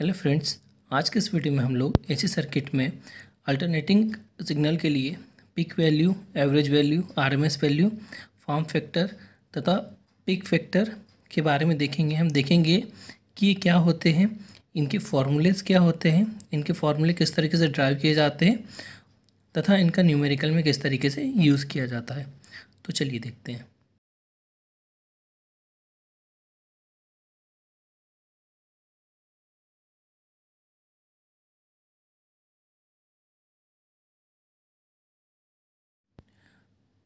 Hello friends आज के इस वीडियो में हम लोग एसी सर्किट में अल्टरनेटिंग सिग्नल के लिए peak value average value RMS value form factor तथा पिक फैक्टर के बारे में देखेंगे हम देखेंगे कि ये क्या होते हैं इनके फार्मूलेज क्या होते हैं इनके फार्मूले किस तरीके से ड्राइव किए जाते हैं तथा इनका न्यूमेरिकल में किस तरीके से यूज़ किया जाता है तो चलिए देखते हैं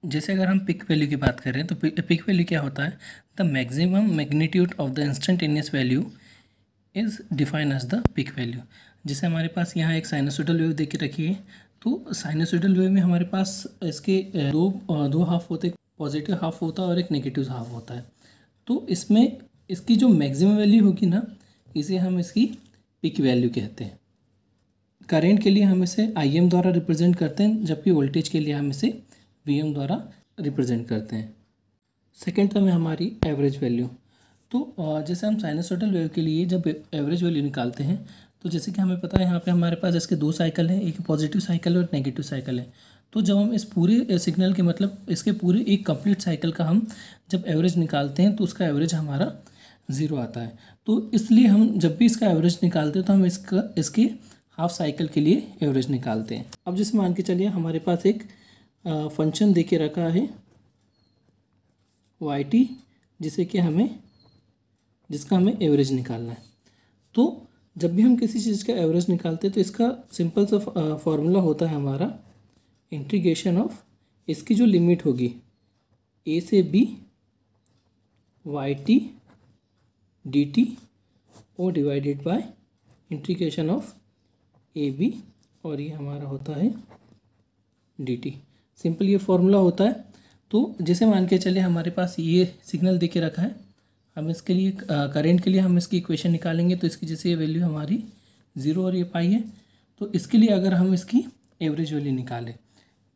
जैसे अगर हम पिक वैल्यू की बात करें तो पिक वैल्यू क्या होता है the maximum magnitude of the instantaneous value is define as the peak value जैसे हमारे पास यहाँ एक साइनोसोडल वेव देख के रखी है तो साइनोसोडल वेव में हमारे पास इसके दो दो हाफ होते हैं पॉजिटिव हाफ होता है और एक नेगेटिव हाफ होता है तो इसमें इसकी जो मैक्सिमम वैल्यू होगी ना इसे हम इसकी पिक वैल्यू कहते हैं करेंट के लिए हम इसे आई एम द्वारा रिप्रेजेंट करते हैं जबकि वोल्टेज के लिए हम इसे वी द्वारा रिप्रेजेंट करते हैं सेकेंड टर्म है हमारी एवरेज वैल्यू तो जैसे हम साइनसोडल वेव के लिए जब एवरेज वैल्यू निकालते हैं तो जैसे कि हमें पता है यहाँ पे हमारे पास इसके दो साइकिल हैं एक पॉजिटिव साइकिल और नेगेटिव साइकिल है तो जब हम इस पूरे सिग्नल के मतलब इसके पूरे एक कंप्लीट साइकिल का हम जब एवरेज निकालते हैं तो उसका एवरेज हमारा ज़ीरो आता है तो इसलिए हम जब भी इसका एवरेज निकालते हैं तो हम इसका इसके हाफ साइकिल के लिए एवरेज निकालते हैं अब जैसे मान के चलिए हमारे पास एक फंक्शन दे के रखा है वाई टी जिसे कि हमें जिसका हमें एवरेज निकालना है तो जब भी हम किसी चीज़ का एवरेज निकालते हैं तो इसका सिंपल सा फॉर्मूला होता है हमारा इंटीग्रेशन ऑफ इसकी जो लिमिट होगी ए से B Y T D T और divided by integration of A B और ये हमारा होता है डी टी सिंपल ये फॉर्मूला होता है तो जैसे मान के चले हमारे पास ये सिग्नल दे के रखा है हम इसके लिए करेंट के लिए हम इसकी इक्वेशन निकालेंगे तो इसकी जैसे ये वैल्यू हमारी ज़ीरो और ये पाई है तो इसके लिए अगर हम इसकी एवरेज वैल्यू निकालें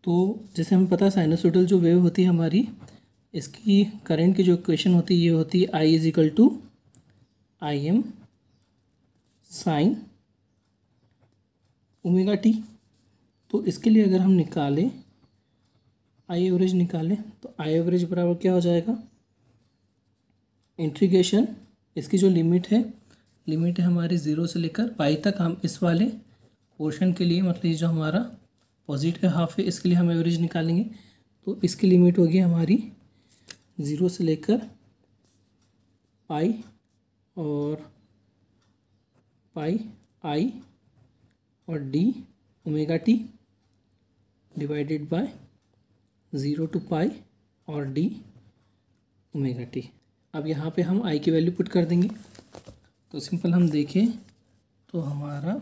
तो जैसे हमें पता है साइनोसोडल जो वेव होती है हमारी इसकी करंट की जो इक्वेशन होती है ये होती है I is equal to I M sine omega T तो इसके लिए अगर हम निकालें आई एवरेज निकालें तो आई एवरेज बराबर क्या हो जाएगा इंट्रीगेशन इसकी जो लिमिट है लिमिट है हमारी ज़ीरो से लेकर पाई तक हम इस वाले पोर्शन के लिए मतलब ये जो हमारा पॉजिट हाफ है इसके लिए हम एवरेज निकालेंगे तो इसकी लिमिट होगी हमारी ज़ीरो से लेकर पाई और पाई आई और D omega T divided by zero to pi और डी ओमेगा टी अब यहाँ पे हम आई की वैल्यू पुट कर देंगे तो सिंपल हम देखें तो हमारा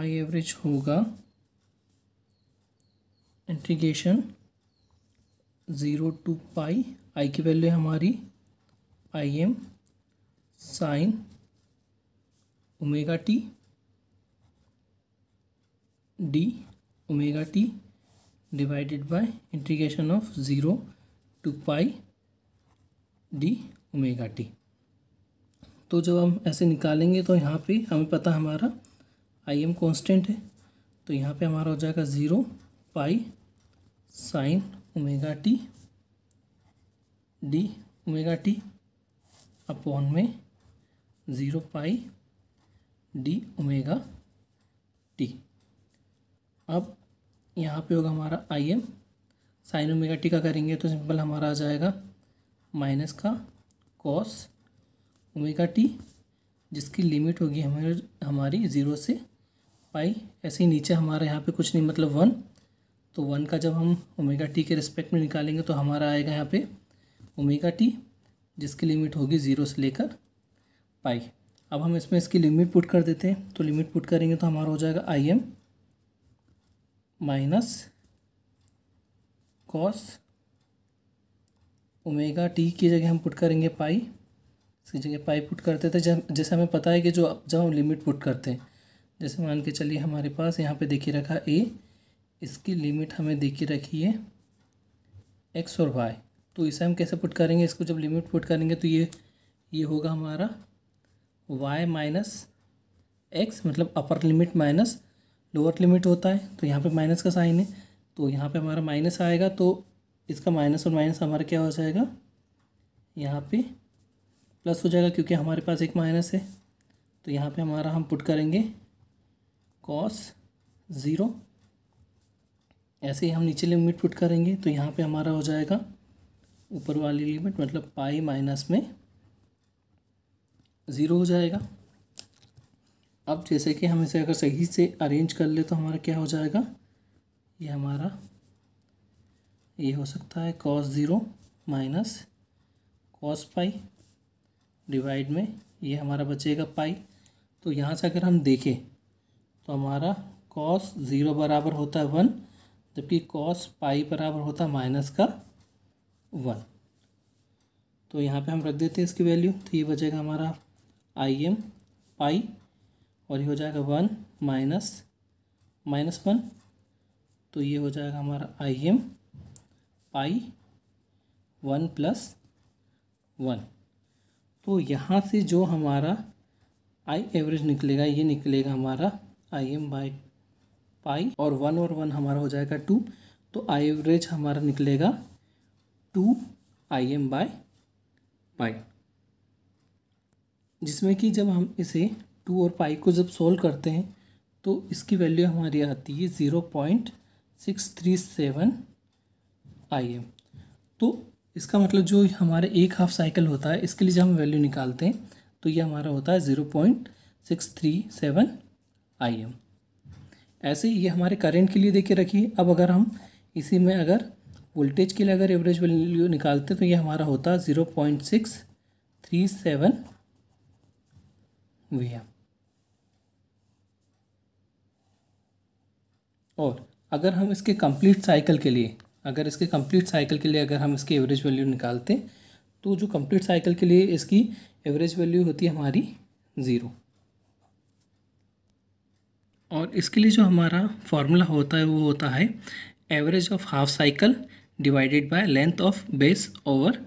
आई एवरेज होगा integration zero to pi I की वैल्यू है हमारी I M sine omega T D omega t divided by integration of 0 to pi d omega t तो जब हम ऐसे निकालेंगे तो यहाँ पे हमें पता हमारा आई एम कॉन्स्टेंट है तो यहाँ पे हमारा हो जाएगा zero pi sine omega T D omega T upon में zero pi D omega T अब यहाँ पे होगा हमारा I M sine omega T का करेंगे तो सिंपल हमारा आ जाएगा माइनस का कॉस ओमेगा टी जिसकी लिमिट होगी हमारे हमारी ज़ीरो से पाई ऐसे ही नीचे हमारे यहाँ पे कुछ नहीं मतलब वन तो वन का जब हम ओमेगा टी के रिस्पेक्ट में निकालेंगे तो हमारा आएगा यहाँ पे ओमेगा टी जिसकी लिमिट होगी ज़ीरो से लेकर पाई अब हम इसमें इसकी लिमिट पुट कर देते हैं तो लिमिट पुट करेंगे तो हमारा हो जाएगा I M minus cos omega T की जगह हम पुट करेंगे पाई इसकी जगह पाई पुट करते थे जब जैसे हमें पता है कि जो जब हम लिमिट पुट करते हैं जैसे मान के चलिए हमारे पास यहाँ पे देखिए रखा ए इसकी लिमिट हमें देखी रखी है एक्स और वाई तो इसे हम कैसे पुट करेंगे इसको जब लिमिट पुट करेंगे तो ये ये होगा हमारा वाई माइनस एक्स मतलब upper limit minus lower limit होता है तो यहाँ पे माइनस का साइन है तो यहाँ पे हमारा माइनस आएगा तो इसका माइनस और माइनस हमारा क्या हो जाएगा यहाँ पे प्लस हो जाएगा क्योंकि हमारे पास एक माइनस है तो यहाँ पे हमारा हम पुट करेंगे कॉस ज़ीरो ऐसे ही हम नीचे लिमिट पुट करेंगे तो यहाँ पे हमारा हो जाएगा ऊपर वाली लिमिट मतलब पाई माइनस में ज़ीरो हो जाएगा अब जैसे कि हम इसे अगर सही से अरेंज कर ले तो हमारा क्या हो जाएगा ये हमारा ये हो सकता है cos zero minus cos pi divide में ये हमारा बचेगा पाई तो यहाँ से अगर हम देखें तो हमारा कॉस ज़ीरो बराबर होता है वन जबकि कॉस पाई बराबर होता है माइनस का वन तो यहाँ पे हम रख देते हैं इसकी वैल्यू तो ये बचेगा हमारा आई एम पाई और ये हो जाएगा वन माइनस माइनस वन तो ये हो जाएगा हमारा I M pi one plus one तो यहाँ से जो हमारा आई एवरेज निकलेगा ये निकलेगा हमारा आई एम बाई पाई और वन और वन हमारा हो जाएगा टू तो आई एवरेज हमारा निकलेगा two I M by pi जिसमें कि जब हम इसे टू और पाई को जब सोल्व करते हैं तो इसकी वैल्यू हमारी आती है zero point six three seven I M तो इसका मतलब जो हमारे एक हाफ साइकिल होता है इसके लिए जब हम वैल्यू निकालते हैं तो ये हमारा होता है zero point six three seven I M ऐसे ये हमारे करेंट के लिए देखे रखिए अब अगर हम इसी में अगर वोल्टेज के लिए अगर एवरेज वैल्यू निकालते तो ये हमारा होता है zero point six three seven V M और अगर हम इसके कंप्लीट साइकिल के लिए अगर इसके कंप्लीट साइकिल के लिए अगर हम इसकी एवरेज वैल्यू निकालते तो जो कंप्लीट साइकिल के लिए इसकी एवरेज वैल्यू होती है हमारी ज़ीरो और इसके लिए जो हमारा फार्मूला होता है वो होता है average of half cycle divided by length of base over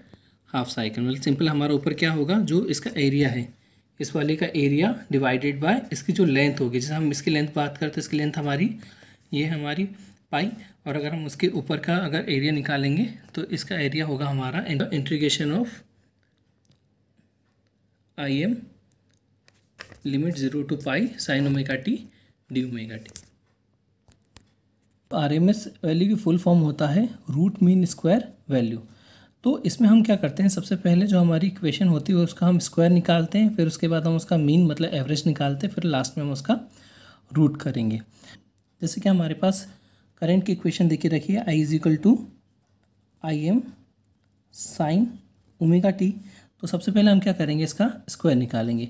half cycle मतलब सिंपल हमारा ऊपर क्या होगा जो इसका एरिया है इस वाले का एरिया डिवाइडेड बाय इसकी जो लेंथ होगी जैसे हम इसकी लेंथ बात करते हैं इसकी लेंथ हमारी ये हमारी पाई और अगर हम उसके ऊपर का अगर एरिया निकालेंगे तो इसका एरिया होगा हमारा integration of I M limit zero to pi sine omega T D omega t R M S value की फुल फॉर्म होता है रूट मीन स्क्वायर वैल्यू तो इसमें हम क्या करते हैं सबसे पहले जो हमारी इक्वेशन होती है उसका हम स्क्वायर निकालते हैं फिर उसके बाद हम उसका मीन मतलब एवरेज निकालते हैं फिर लास्ट में हम उसका रूट करेंगे जैसे कि हमारे पास करंट की इक्वेशन देखिए रखी है I is equal to I M sine omega T तो सबसे पहले हम क्या करेंगे इसका स्क्वायर निकालेंगे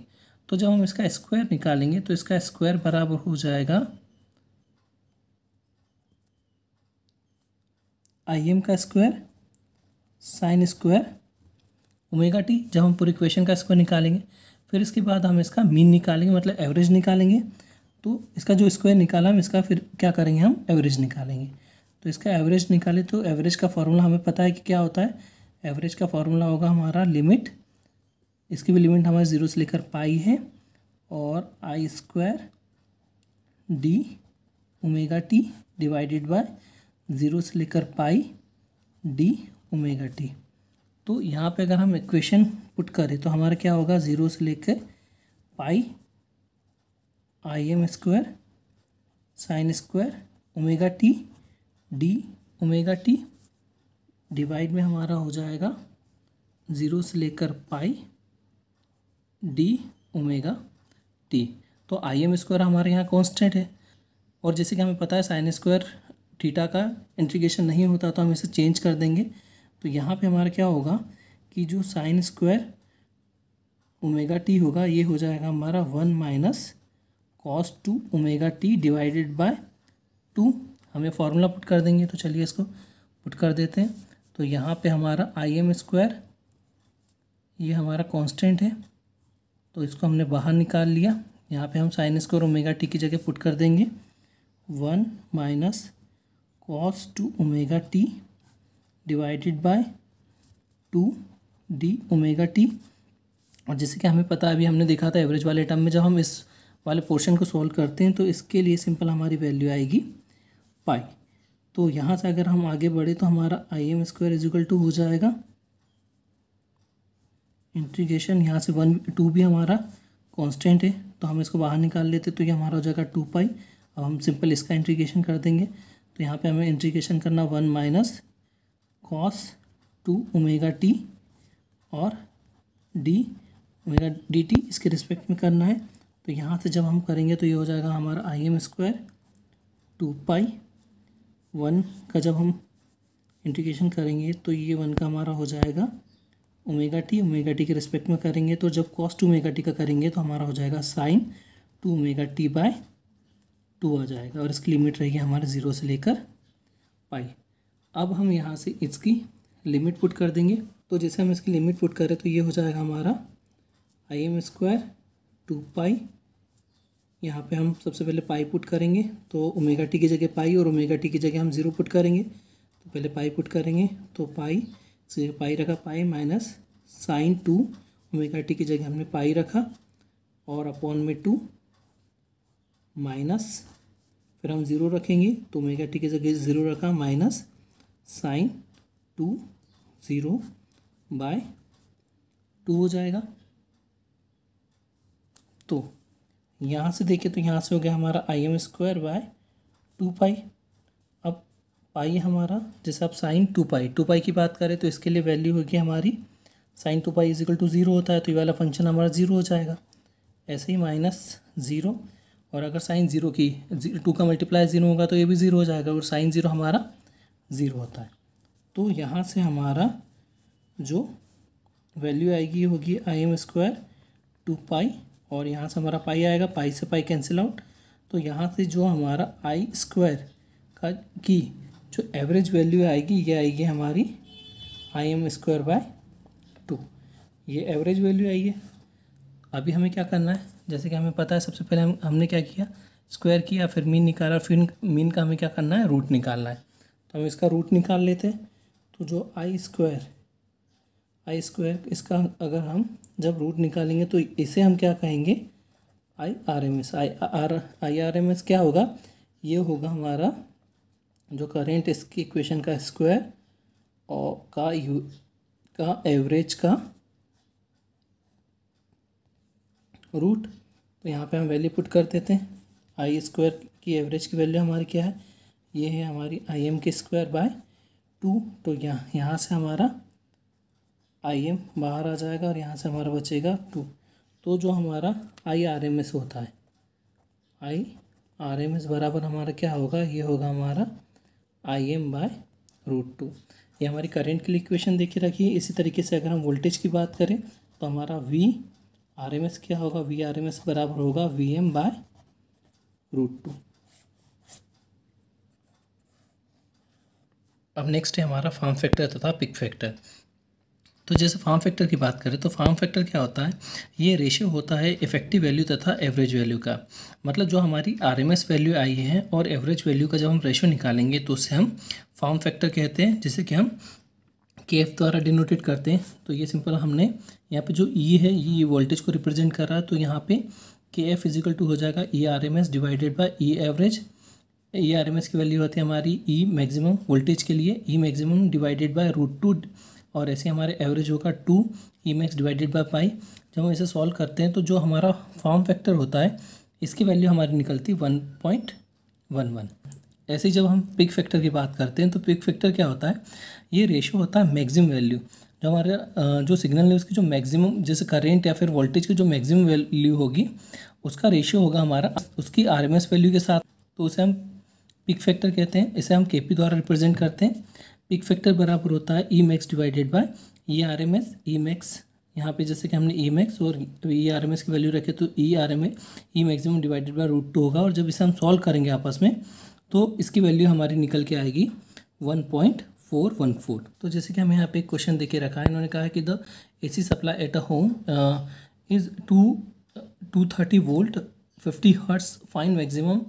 तो जब हम इसका स्क्वायर निकालेंगे तो इसका स्क्वायर बराबर हो जाएगा आई एम का square sine square omega t जब हम पूरी इक्वेशन का स्क्वायर निकालेंगे फिर इसके बाद हम इसका मीन निकालेंगे मतलब एवरेज निकालेंगे तो इसका जो स्क्वायर निकाला हम इसका फिर क्या करेंगे हम एवरेज निकालेंगे तो इसका एवरेज निकाले तो एवरेज का फार्मूला हमें पता है कि क्या होता है एवरेज का फार्मूला होगा हमारा लिमिट इसकी भी लिमिट हमारे ज़ीरो से लेकर पाई है और I square d omega T divided by zero से लेकर पाई डी ओमेगा टी तो यहाँ पे अगर हम इक्वेशन पुट करें तो हमारा क्या होगा ज़ीरो से लेकर pi I M square sine square omega T D omega t divide में हमारा हो जाएगा ज़ीरो से लेकर पाई डी ओमेगा टी तो आई एम स्क्वायर हमारे यहाँ कांस्टेंट है और जैसे कि हमें पता है साइन स्क्वायर थीटा का इंट्रीगेशन नहीं होता तो हम इसे चेंज कर देंगे तो यहाँ पे हमारा क्या होगा कि जो साइन स्क्वायर ओमेगा टी होगा ये हो जाएगा हमारा one minus cos two omega T divided by two हमें फार्मूला पुट कर देंगे तो चलिए इसको पुट कर देते हैं तो यहाँ पे हमारा आई एम स्क्वायर ये हमारा कांस्टेंट है तो इसको हमने बाहर निकाल लिया यहाँ पे हम साइन स्क्वायर ओमेगा टी की जगह पुट कर देंगे one minus cos two omega T divided by two d omega t और जैसे कि हमें पता है अभी हमने देखा था एवरेज वाले टर्म में जब हम इस वाले पोर्शन को सॉल्व करते हैं तो इसके लिए सिंपल हमारी वैल्यू आएगी पाई तो यहाँ से अगर हम आगे बढ़े तो हमारा I M square equal to हो जाएगा इंटीग्रेशन यहाँ से वन टू भी हमारा कांस्टेंट है तो हम इसको बाहर निकाल लेते तो ये हमारा हो जाएगा टू पाई अब हम सिंपल इसका इंटीग्रेशन कर देंगे तो यहाँ पे हमें इंटीग्रेशन करना one minus cos two omega t और डी ओमेगा डी टी इसके रिस्पेक्ट में करना है तो यहाँ से जब हम करेंगे तो ये हो जाएगा हमारा I M square two pi one का जब हम इंटीग्रेशन करेंगे तो ये वन का हमारा हो जाएगा ओमेगा टी ओमेगा टी के रिस्पेक्ट में करेंगे तो जब कॉस टू ओमेगा टी का करेंगे तो हमारा हो जाएगा sine two omega t by two आ जाएगा और इसकी लिमिट रहेगी हमारे ज़ीरो से लेकर पाई अब हम यहाँ से इसकी लिमिट पुट कर देंगे तो जैसे हम इसकी लिमिट पुट करें तो ये हो जाएगा हमारा I M square two pi यहाँ पे हम सबसे पहले पाई पुट करेंगे तो ओमेगा टी की जगह पाई और ओमेगा टी की जगह हम ज़ीरो पुट करेंगे तो पहले पाई पुट करेंगे तो पाई से तो पाई रखा pi minus sine two omega T की जगह हमने पाई रखा और अपॉन में टू माइनस फिर हम ज़ीरो रखेंगे तो ओमेगा टी की जगह ज़ीरो रखा minus sine two zero by two हो जाएगा तो यहाँ से देखें तो यहाँ से हो गया हमारा I M square by two pi अब पाई हमारा जैसे आप sine two pi two pi की बात करें तो इसके लिए वैल्यू होगी हमारी sine two pi equal to zero होता है तो ये वाला फंक्शन हमारा ज़ीरो हो जाएगा ऐसे ही माइनस ज़ीरो और अगर साइन ज़ीरो की टू का मल्टीप्लाई ज़ीरो होगा तो ये भी ज़ीरो हो जाएगा और साइन ज़ीरो हमारा ज़ीरो होता है तो यहाँ से हमारा जो वैल्यू आएगी होगी I M square two pi और यहाँ से हमारा पाई आएगा पाई से पाई कैंसिल आउट तो यहाँ से जो हमारा आई स्क्वायर का की जो एवरेज वैल्यू आएगी ये आएगी हमारी I M square by two ये एवरेज वैल्यू आई है अभी हमें क्या करना है जैसे कि हमें पता है सबसे पहले हम हमने क्या किया स्क्वायर किया फिर मीन निकाला फिर मीन का हमें क्या करना है रूट निकालना है तो हम इसका रूट निकाल लेते हैं तो जो आई स्क्वायर आई स्क्वायर इसका अगर हम जब रूट निकालेंगे तो इसे हम क्या कहेंगे I R M S I R I R M S क्या होगा ये होगा हमारा जो करेंट इसकी इक्वेशन का स्क्वायर और का यू का एवरेज का रूट तो यहाँ पे हम वैल्यू पुट कर देते हैं आई स्क्वायर की एवरेज की वैल्यू हमारी क्या है ये है हमारी आई एम के स्क्वायर बाय टू तो यहाँ यहाँ से हमारा आई एम बाहर आ जाएगा और यहाँ से हमारा बचेगा टू तो जो हमारा आई आर एम एस होता है आई आर एम एस बराबर हमारा क्या होगा ये होगा हमारा I M by root two ये हमारी करेंट के लिए इक्वेशन देखे रखी है इसी तरीके से अगर हम वोल्टेज की बात करें तो हमारा वी आर एम एस क्या होगा वी आर एम एस बराबर होगा V M by root two अब नेक्स्ट है हमारा फार्म फैक्टर तथा पिक फैक्टर तो जैसे फार्म फैक्टर की बात करें तो फार्म फैक्टर क्या होता है ये रेशियो होता है इफेक्टिव वैल्यू तथा एवरेज वैल्यू का मतलब जो हमारी आरएमएस वैल्यू आई है और एवरेज वैल्यू का जब हम रेशियो निकालेंगे तो उसे हम फार्म फैक्टर कहते हैं जिसे कि हम के एफ द्वारा डिनोटेट करते हैं तो ये सिंपल हमने यहाँ पर जो ई e है ये e वोल्टेज को रिप्रेजेंट कर रहा है तो यहाँ पर के एफ इजिकल टू हो जाएगा E R M S divided by E average E R M S की वैल्यू होती है हमारी ई मैक्सिमम वोल्टेज के लिए E maximum divided by root two और ऐसे हमारे एवरेज होगा two E max divided by pi जब हम इसे सॉल्व करते हैं तो जो हमारा फॉर्म फैक्टर होता है इसकी वैल्यू हमारी निकलती वन पॉइंट वन वन ऐसे जब हम पिक फैक्टर की बात करते हैं तो पिक फैक्टर क्या होता है ये रेशियो होता है मैक्सिमम वैल्यू जो हमारे जो सिग्नल है उसकी जो मैक्सिमम जैसे करेंट या फिर वोल्टेज की जो मैक्सिमम वैल्यू होगी उसका रेशियो होगा हमारा उसकी आरएमएस वैल्यू के साथ तो उसे हम पिक फैक्टर कहते हैं इसे हम केपी द्वारा रिप्रेजेंट करते हैं पिक फैक्टर बराबर होता है E max divided by E R M S E max यहाँ पे जैसे कि हमने ई मैक्स और ई आर एम एस की वैल्यू रखे तो E R M A E maximum divided by root two होगा और जब इसे हम सॉल्व करेंगे आपस में तो इसकी वैल्यू हमारी निकल के आएगी one point four one four तो जैसे कि हमें यहाँ पे एक क्वेश्चन देखे रखा है इन्होंने कहा है कि the A C supply at a home is two two thirty volt fifty hertz find maximum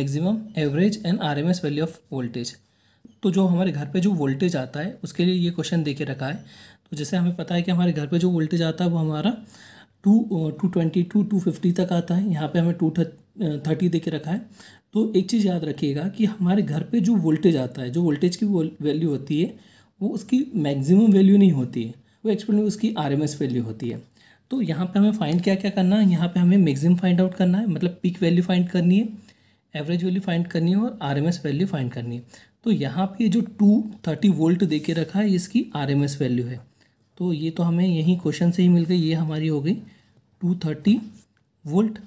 maximum average and R M S value of voltage तो जो हमारे घर पे जो वोल्टेज आता है उसके लिए ये क्वेश्चन दे के रखा है तो जैसे हमें पता है कि हमारे घर पे जो वोल्टेज आता है वो हमारा two two twenty to two fifty तक आता है यहाँ पे हमें टू थर्टी दे के रखा है तो एक चीज़ याद रखिएगा कि हमारे घर पर जो वोल्टेज आता है जो वोल्टेज की वैल्यू होती है वो उसकी मैगजिमम वैल्यू नहीं होती है वो एक्चुअली उसकी आर वैल्यू होती है तो यहाँ पे हमें फाइंड क्या क्या करना है यहाँ पे हमें मैक्सिमम फाइंड आउट करना है मतलब पीक वैल्यू फाइंड करनी है एवरेज वैल्यू फाइंड करनी है और आर वैल्यू फाइंड करनी है तो यहाँ पे जो टू थर्टी वोल्ट दे के रखा है इसकी आर एम एस वैल्यू है तो ये तो हमें यहीं क्वेश्चन से ही मिल गई ये हमारी हो गई टू थर्टी वोल्ट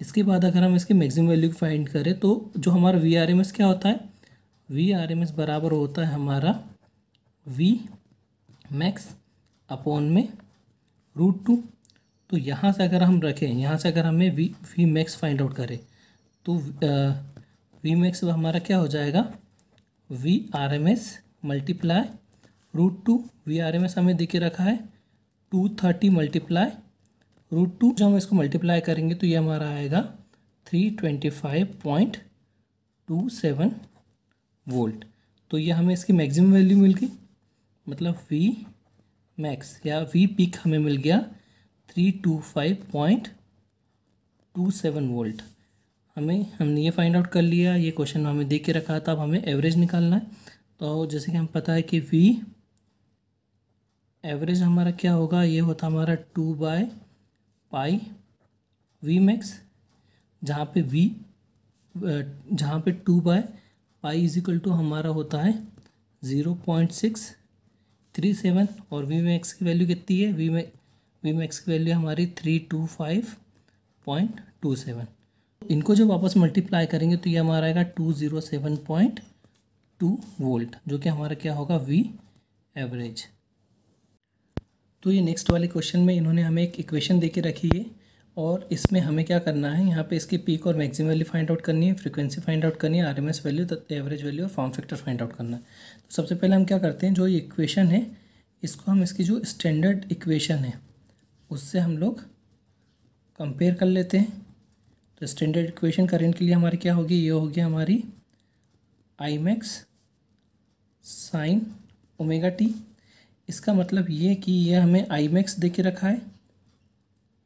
इसके बाद अगर हम इसके मैक्सिमम वैल्यू फाइंड करें तो जो हमारा वी आर एम एस क्या होता है वी आर एम एस बराबर होता है हमारा वी मैक्स अपॉन में रूट टू तो यहाँ से अगर हम रखें यहाँ से अगर हमें V V max find out करें तो वी मैक्स हमारा क्या हो जाएगा V R M S multiply root two V R M S हमें देखे के रखा है two thirty multiply root two जब हम इसको मल्टीप्लाई करेंगे तो ये हमारा आएगा three twenty five point two seven volt तो ये हमें इसकी मैक्सिमम वैल्यू मिल गई मतलब वी मैक्स या वी पिक हमें मिल गया three two five point two seven volt हमें हमने ये फाइंड आउट कर लिया ये क्वेश्चन हमें देख के रखा था अब हमें एवरेज निकालना है तो जैसे कि हम पता है कि वी एवरेज हमारा क्या होगा ये होता हमारा two by pi V max जहाँ पे वी जहाँ पे two by pi is equal to हमारा होता है zero point six three seven और वी मैक्स की वैल्यू कितनी है वी मै वी मैक्स की वैल्यू हमारी three two five point two seven इनको जब वापस मल्टीप्लाई करेंगे तो ये हमारा आएगा two zero seven point two volt जो कि हमारा क्या होगा वी एवरेज तो ये नेक्स्ट वाले क्वेश्चन में इन्होंने हमें एक इक्वेशन दे के रखी है और इसमें हमें क्या करना है यहाँ पे इसकी पीक और मैक्सिमम वैल्यू फाइंड आउट करनी है फ्रीक्वेंसी फाइंड आउट करनी है आरएमएस वैल्यू एवरेज वैल्यू और फॉर्म फैक्टर फाइंड आउट करना है तो सबसे पहले हम क्या करते हैं जो ये इक्वेशन है इसको हम इसकी जो स्टैंडर्ड इक्वेशन है उससे हम लोग कंपेयर कर लेते हैं तो स्टैंडर्ड इक्वेशन करंट के लिए हमारी क्या होगी ये होगी हमारी I max sine omega t इसका मतलब ये कि ये हमें आई मैक्स दे के रखा है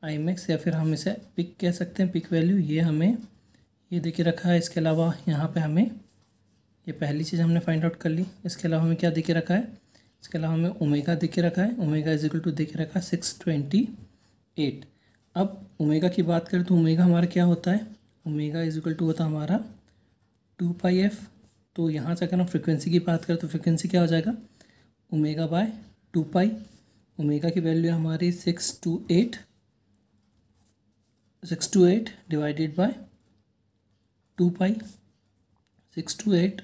आई मैक्स या फिर हम इसे पिक कह सकते हैं पिक वैल्यू ये हमें ये दे के रखा है इसके अलावा यहाँ पे हमें ये पहली चीज़ हमने फाइंड आउट कर ली इसके अलावा हमें क्या दे के रखा है इसके अलावा हमें ओमेगा दे के रखा है ओमेगा इज इक्वल टू दे के रखा है सिक्स ट्वेंटी एट अब ओमेगा की बात करें तो ओमेगा हमारा क्या होता है ओमेगा इज इक्वल टू होता हमारा टू पाई एफ तो यहाँ से अगर हम फ्रिक्वेंसी की बात करें तो फ्रिक्वेंसी क्या हो जाएगा omega by two pi omega की वैल्यू है हमारी six two eight six two eight divided by two pi six two eight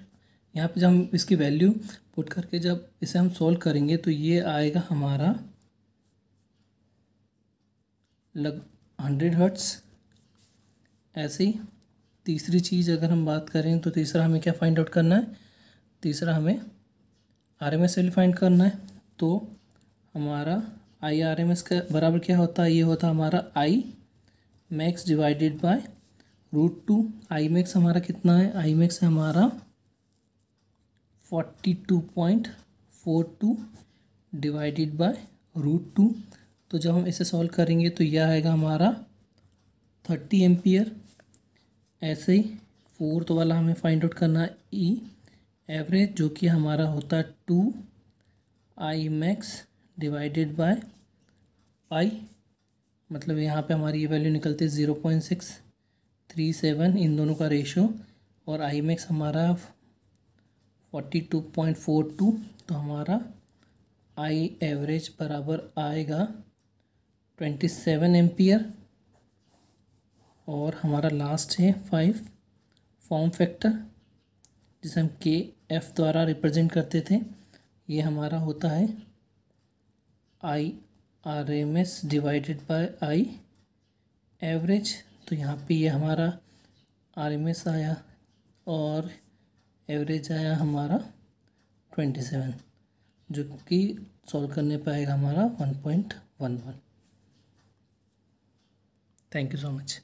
यहाँ पे जब हम इसकी वैल्यू पुट करके जब इसे हम सॉल्व करेंगे तो ये आएगा हमारा लग हंड्रेड हर्ट्स ऐसे ही तीसरी चीज़ अगर हम बात करें तो तीसरा हमें क्या फाइंड आउट करना है तीसरा हमें R M S value find करना है तो हमारा आई आर एम एस का बराबर क्या होता है ये होता हमारा I max divided by root two I max हमारा कितना है आई मैक्स है हमारा forty two point four two divided by root two तो जब हम इसे सॉल्व करेंगे तो यह आएगा हमारा थर्टी एम्पियर ऐसे ही फोर्थ वाला हमें फाइंड आउट करना है ई e एवरेज जो कि हमारा होता है two I max divided by pi मतलब यहाँ पे हमारी ये वैल्यू निकलती है zero point six three seven इन दोनों का रेशो और आई मैक्स हमारा forty two point four two तो हमारा आई एवरेज बराबर आएगा ट्वेंटी सेवन एम्पियर और हमारा लास्ट है फाइव फॉर्म फैक्टर जिसे हम के एफ द्वारा रिप्रेजेंट करते थे ये हमारा होता है I R M S divided by I average तो यहाँ पे ये हमारा आर एम एस आया और एवरेज आया हमारा ट्वेंटी सेवन जो कि सॉल्व करने पाएगा हमारा one point one one Thank you so much.